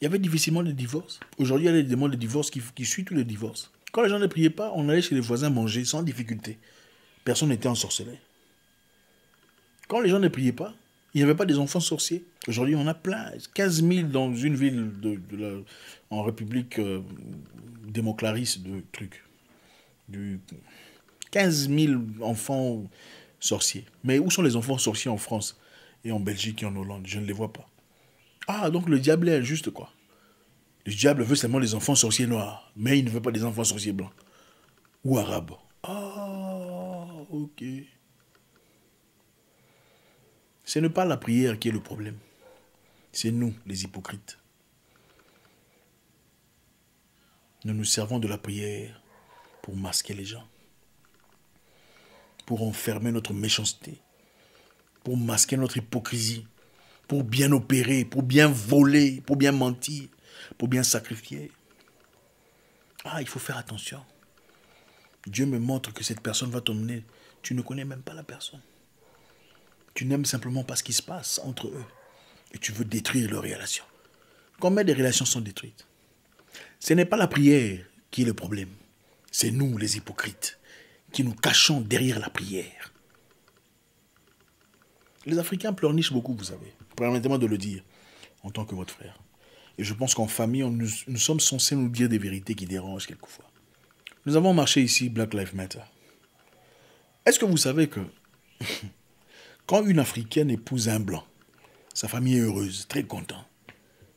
il y avait difficilement des divorces. Aujourd'hui, il y a des demandes de divorce qui, suivent tous les divorces. Quand les gens ne priaient pas, on allait chez les voisins manger sans difficulté. Personne n'était en ensorcelé. Quand les gens ne priaient pas, il n'y avait pas des enfants sorciers. Aujourd'hui, on a plein, 15 000 dans une ville de, en République euh, de trucs. Du, 15 000 enfants sorciers. Mais où sont les enfants sorciers en France et en Belgique et en Hollande Je ne les vois pas. Ah, donc le diable est injuste, quoi. Le diable veut seulement les enfants sorciers noirs, mais il ne veut pas des enfants sorciers blancs ou arabes. Ah, ok. Ce n'est pas la prière qui est le problème. C'est nous, les hypocrites. Nous nous servons de la prière pour masquer les gens, pour enfermer notre méchanceté, pour masquer notre hypocrisie, pour bien opérer, pour bien voler, pour bien mentir, pour bien sacrifier. Ah, il faut faire attention. Dieu me montre que cette personne va t'emmener. Tu ne connais même pas la personne. Tu n'aimes simplement pas ce qui se passe entre eux. Et tu veux détruire leur relation. Combien de relations sont détruites Ce n'est pas la prière qui est le problème. C'est nous, les hypocrites, qui nous cachons derrière la prière. Les Africains pleurnichent beaucoup, vous savez permettez-moi de le dire, en tant que votre frère. Et je pense qu'en famille, nous, nous, sommes censés nous dire des vérités qui dérangent quelquefois. Nous avons marché ici Black Lives Matter. Est-ce que vous savez que quand une Africaine épouse un blanc, sa famille est heureuse, très contente.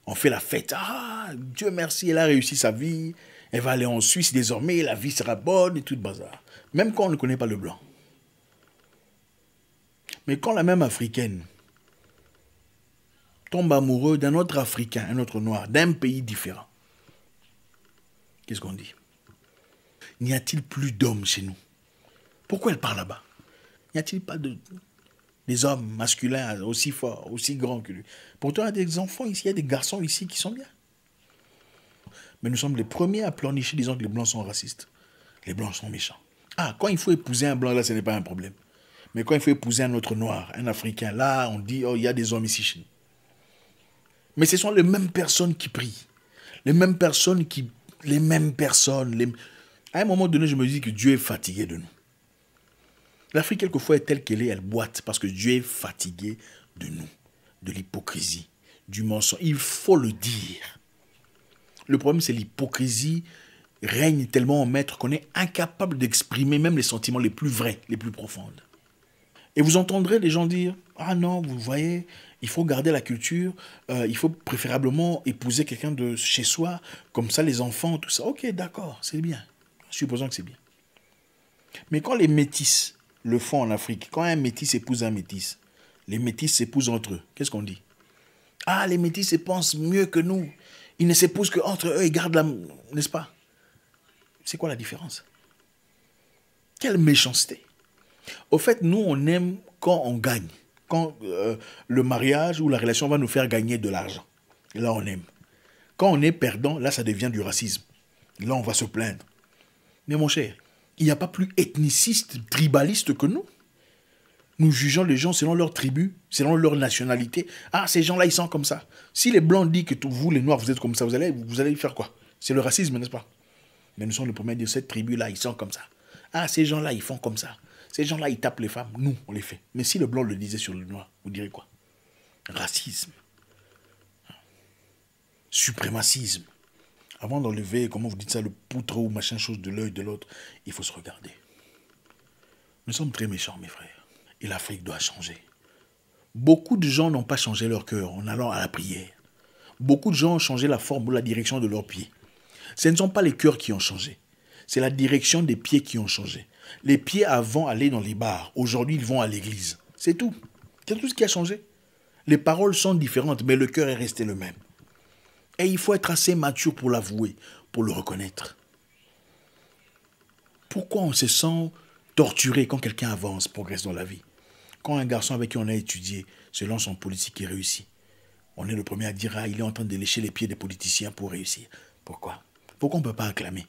On fait la fête. Ah, Dieu merci, elle a réussi sa vie. Elle va aller en Suisse désormais, la vie sera bonne et tout le bazar. Même quand on ne connaît pas le blanc. Mais quand la même Africaine tombe amoureux d'un autre Africain, un autre Noir, d'un pays différent, qu'est-ce qu'on dit N'y a-t-il plus d'hommes chez nous Pourquoi elle part là-bas N'y a-t-il pas de, des hommes masculins aussi forts, aussi grands que lui Pourtant, il y a des enfants ici, il y a des garçons ici qui sont bien. Mais nous sommes les premiers à pleurnicher disant que les blancs sont racistes. Les blancs sont méchants. Ah, quand il faut épouser un blanc, là, ce n'est pas un problème. Mais quand il faut épouser un autre noir, un africain, là, on dit, oh, il y a des hommes ici mais ce sont les mêmes personnes qui prient. Les mêmes personnes qui. Les mêmes personnes. À un moment donné, je me dis que Dieu est fatigué de nous. L'Afrique, quelquefois, est telle qu'elle est, elle boite parce que Dieu est fatigué de nous, de l'hypocrisie, du mensonge. Il faut le dire. Le problème, c'est l'hypocrisie règne tellement en maître qu'on est incapable d'exprimer même les sentiments les plus vrais, les plus profonds. Et vous entendrez les gens dire Ah non, vous voyez, il faut garder la culture, euh, il faut préférablement épouser quelqu'un de chez soi, comme ça les enfants, tout ça. Ok, d'accord, c'est bien. Supposons que c'est bien. Mais quand les métis le font en Afrique, quand un métis épouse un métis, les métis s'épousent entre eux. Qu'est-ce qu'on dit Ah, les métis se pensent mieux que nous. Ils ne s'épousent qu'entre eux, ils gardent la... N'est-ce pas C'est quoi la différence quelle méchanceté. Au fait, nous, on aime quand on gagne quand euh, le mariage ou la relation va nous faire gagner de l'argent. Là, on aime. Quand on est perdant, là, ça devient du racisme. Là, on va se plaindre. Mais mon cher, il n'y a pas plus ethniciste, tribaliste que nous. Nous jugeons les gens selon leur tribu, selon leur nationalité. Ah, ces gens-là, ils sont comme ça. Si les blancs disent que vous, les noirs, vous êtes comme ça, vous allez, vous allez faire quoi C'est le racisme, n'est-ce pas Mais nous sommes les premiers de cette tribu-là, ils sont comme ça. Ah, ces gens-là, ils font comme ça. Ces gens-là, ils tapent les femmes, nous, on les fait. Mais si le blanc le disait sur le noir, vous direz quoi Racisme. Suprémacisme. Avant d'enlever, comment vous dites ça, le poutre ou machin chose de l'œil de l'autre, il faut se regarder. Nous sommes très méchants, mes frères. Et l'Afrique doit changer. Beaucoup de gens n'ont pas changé leur cœur en allant à la prière. Beaucoup de gens ont changé la forme ou la direction de leurs pieds. Ce ne sont pas les cœurs qui ont changé c'est la direction des pieds qui ont changé. Les pieds avant allaient dans les bars, aujourd'hui ils vont à l'église. C'est tout. C'est tout ce qui a changé. Les paroles sont différentes, mais le cœur est resté le même. Et il faut être assez mature pour l'avouer, pour le reconnaître. Pourquoi on se sent torturé quand quelqu'un avance, progresse dans la vie Quand un garçon avec qui on a étudié se lance en politique et réussit, on est le premier à dire ah, il est en train de lécher les pieds des politiciens pour réussir. Pourquoi Pourquoi on ne peut pas acclamer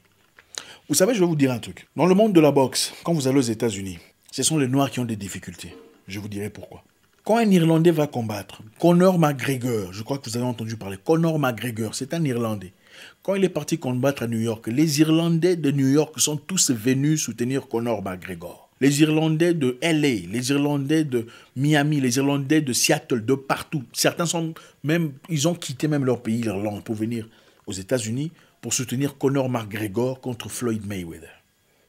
vous savez, je vais vous dire un truc. Dans le monde de la boxe, quand vous allez aux États-Unis, ce sont les Noirs qui ont des difficultés. Je vous dirai pourquoi. Quand un Irlandais va combattre, Conor McGregor, je crois que vous avez entendu parler, Conor McGregor, c'est un Irlandais. Quand il est parti combattre à New York, les Irlandais de New York sont tous venus soutenir Conor McGregor. Les Irlandais de LA, les Irlandais de Miami, les Irlandais de Seattle, de partout. Certains sont même, ils ont quitté même leur pays, l'Irlande, pour venir aux États-Unis pour soutenir Conor McGregor contre Floyd Mayweather.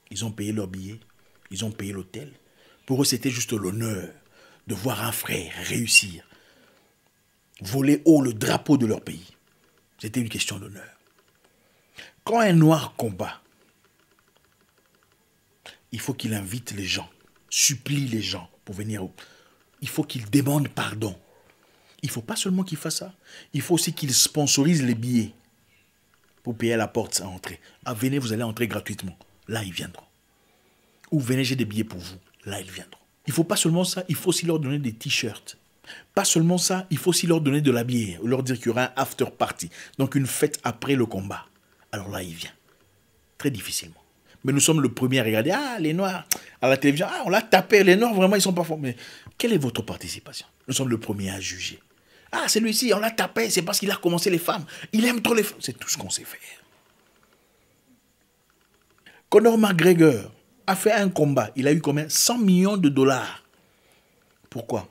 Ils ont payé leurs billets, ils ont payé l'hôtel. Pour eux, c'était juste l'honneur de voir un frère réussir, voler haut le drapeau de leur pays. C'était une question d'honneur. Quand un noir combat, il faut qu'il invite les gens, supplie les gens pour venir. Il faut qu'il demande pardon. Il ne faut pas seulement qu'il fasse ça, il faut aussi qu'il sponsorise les billets. Pour payer la porte à entrer. Ah, venez, vous allez entrer gratuitement. Là, ils viendront. Ou venez, j'ai des billets pour vous. Là, ils viendront. Il faut pas seulement ça, il faut aussi leur donner des t-shirts. Pas seulement ça, il faut aussi leur donner de la bière, leur dire qu'il y aura un after party, donc une fête après le combat. Alors là, il vient. Très difficilement. Mais nous sommes le premier à regarder, ah, les Noirs, à la télévision, ah, on l'a tapé, les Noirs, vraiment, ils sont pas formés. quelle est votre participation Nous sommes le premier à juger. Ah, celui-ci, on l'a tapé, c'est parce qu'il a commencé les femmes. Il aime trop les femmes. C'est tout ce qu'on sait faire. Conor McGregor a fait un combat. Il a eu combien 100 millions de dollars. Pourquoi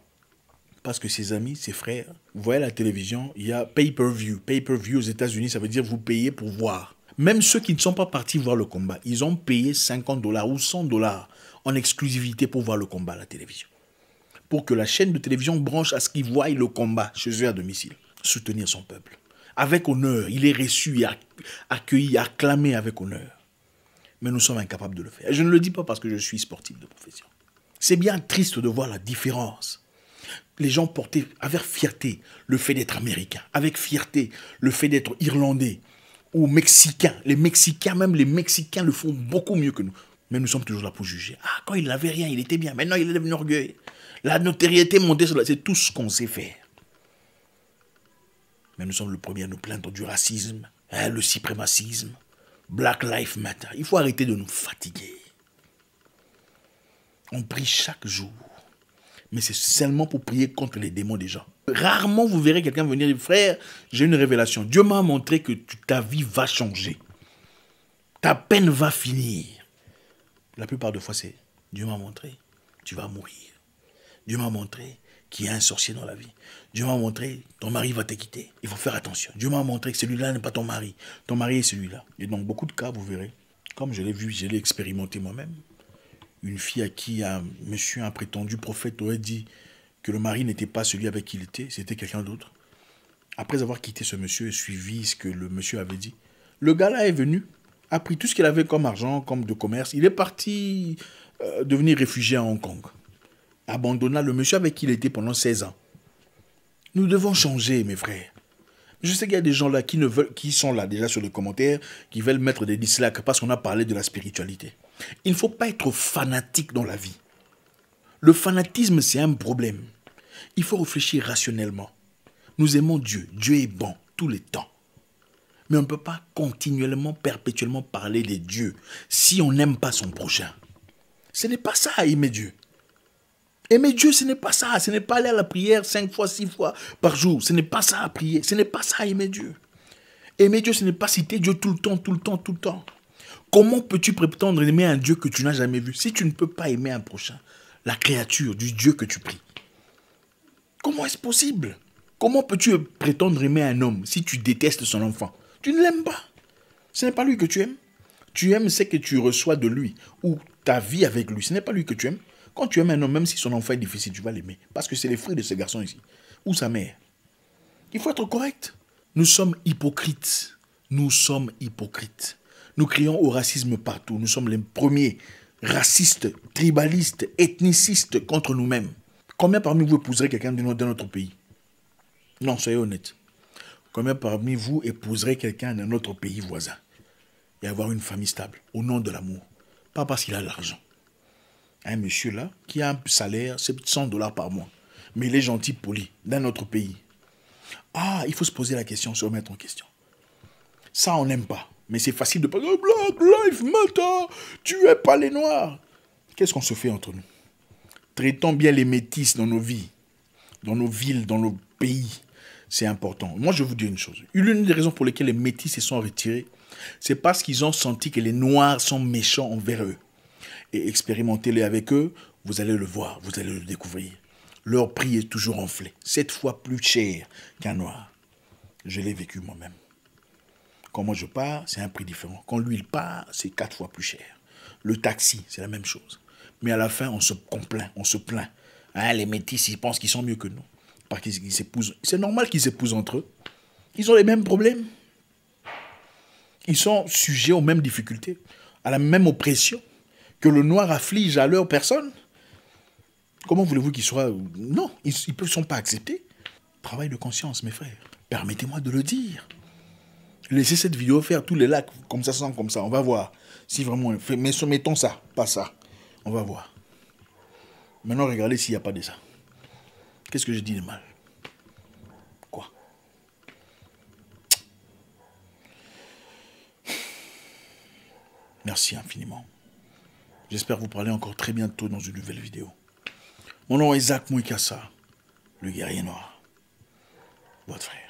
Parce que ses amis, ses frères, vous voyez la télévision, il y a pay-per-view. Pay-per-view aux États-Unis, ça veut dire vous payez pour voir. Même ceux qui ne sont pas partis voir le combat, ils ont payé 50 dollars ou 100 dollars en exclusivité pour voir le combat à la télévision pour que la chaîne de télévision branche à ce qu'il voie le combat chez eux à domicile. Soutenir son peuple. Avec honneur, il est reçu, et accueilli, acclamé avec honneur. Mais nous sommes incapables de le faire. je ne le dis pas parce que je suis sportif de profession. C'est bien triste de voir la différence. Les gens portaient avec fierté le fait d'être américain, avec fierté le fait d'être irlandais ou mexicain. Les Mexicains, même les Mexicains le font beaucoup mieux que nous. Mais nous sommes toujours là pour juger. Ah, quand il n'avait rien, il était bien. Maintenant, il est devenu orgueil. La notoriété montée sur la c'est tout ce qu'on sait faire. Mais nous sommes le premier à nous plaindre du racisme, hein, le suprémacisme, Black Lives Matter. Il faut arrêter de nous fatiguer. On prie chaque jour, mais c'est seulement pour prier contre les démons des gens. Rarement vous verrez quelqu'un venir dire, frère, j'ai une révélation. Dieu m'a montré que ta vie va changer. Ta peine va finir. La plupart des fois, c'est Dieu m'a montré, tu vas mourir. Dieu m'a montré qu'il y a un sorcier dans la vie. Dieu m'a montré, ton mari va te quitter. Il faut faire attention. Dieu m'a montré que celui-là n'est pas ton mari. Ton mari est celui-là. Et dans beaucoup de cas, vous verrez, comme je l'ai vu, je l'ai expérimenté moi-même, une fille à qui un monsieur, un prétendu prophète, aurait dit que le mari n'était pas celui avec qui il était, c'était quelqu'un d'autre. Après avoir quitté ce monsieur et suivi ce que le monsieur avait dit, le gars-là est venu, a pris tout ce qu'il avait comme argent, comme de commerce. Il est parti euh, devenir réfugié à Hong Kong abandonna le monsieur avec qui il était pendant 16 ans. Nous devons changer, mes frères. Je sais qu'il y a des gens là qui, ne veulent, qui sont là déjà sur les commentaires, qui veulent mettre des dislikes parce qu'on a parlé de la spiritualité. Il ne faut pas être fanatique dans la vie. Le fanatisme, c'est un problème. Il faut réfléchir rationnellement. Nous aimons Dieu. Dieu est bon tous les temps. Mais on ne peut pas continuellement, perpétuellement parler de Dieu si on n'aime pas son prochain. Ce n'est pas ça aimer Dieu. Aimer Dieu, ce n'est pas ça. Ce n'est pas aller à la prière cinq fois, six fois par jour. Ce n'est pas ça à prier. Ce n'est pas ça à aimer Dieu. Aimer Dieu, ce n'est pas citer Dieu tout le temps, tout le temps, tout le temps. Comment peux-tu prétendre aimer un Dieu que tu n'as jamais vu si tu ne peux pas aimer un prochain, la créature du Dieu que tu pries Comment est-ce possible Comment peux-tu prétendre aimer un homme si tu détestes son enfant Tu ne l'aimes pas. Ce n'est pas lui que tu aimes. Tu aimes ce que tu reçois de lui ou ta vie avec lui. Ce n'est pas lui que tu aimes. Quand tu aimes un homme, même si son enfant est difficile, tu vas l'aimer. Parce que c'est les fruits de ce garçon ici. Ou sa mère. Il faut être correct. Nous sommes hypocrites. Nous sommes hypocrites. Nous crions au racisme partout. Nous sommes les premiers racistes, tribalistes, ethnicistes contre nous-mêmes. Combien parmi vous épouserez quelqu'un de notre pays Non, soyez honnête. Combien parmi vous épouserez quelqu'un d'un autre pays voisin et avoir une famille stable au nom de l'amour Pas parce qu'il a l'argent un monsieur là qui a un salaire, c'est 100 dollars par mois. Mais il est gentil, poli, dans notre pays. Ah, il faut se poser la question, se remettre en question. Ça, on n'aime pas. Mais c'est facile de parler Black Lives Matter, tu es pas les Noirs. Qu'est-ce qu'on se fait entre nous Traitons bien les métis dans nos vies, dans nos villes, dans nos pays. C'est important. Moi, je vous dis une chose. Une des raisons pour lesquelles les métis se sont retirés, c'est parce qu'ils ont senti que les Noirs sont méchants envers eux et expérimentez-les avec eux, vous allez le voir, vous allez le découvrir. Leur prix est toujours enflé, sept fois plus cher qu'un noir. Je l'ai vécu moi-même. Quand moi je pars, c'est un prix différent. Quand lui il part, c'est quatre fois plus cher. Le taxi, c'est la même chose. Mais à la fin, on se complaint, on se plaint. Hein, les métis, ils pensent qu'ils sont mieux que nous. Parce qu'ils s'épousent. C'est normal qu'ils s'épousent entre eux. Ils ont les mêmes problèmes. Ils sont sujets aux mêmes difficultés, à la même oppression que le noir afflige à leur personne Comment voulez-vous qu'ils soient... Non, ils ne sont pas acceptés. Travail de conscience, mes frères. Permettez-moi de le dire. Laissez cette vidéo faire tous les lacs, comme ça, sent comme ça. On va voir si vraiment... Mais mettons ça, pas ça. On va voir. Maintenant, regardez s'il n'y a pas de ça. Qu'est-ce que je dis de mal Quoi Merci infiniment. J'espère vous parler encore très bientôt dans une nouvelle vidéo. Mon nom est Zach Mouikassa, le guerrier noir. Votre frère.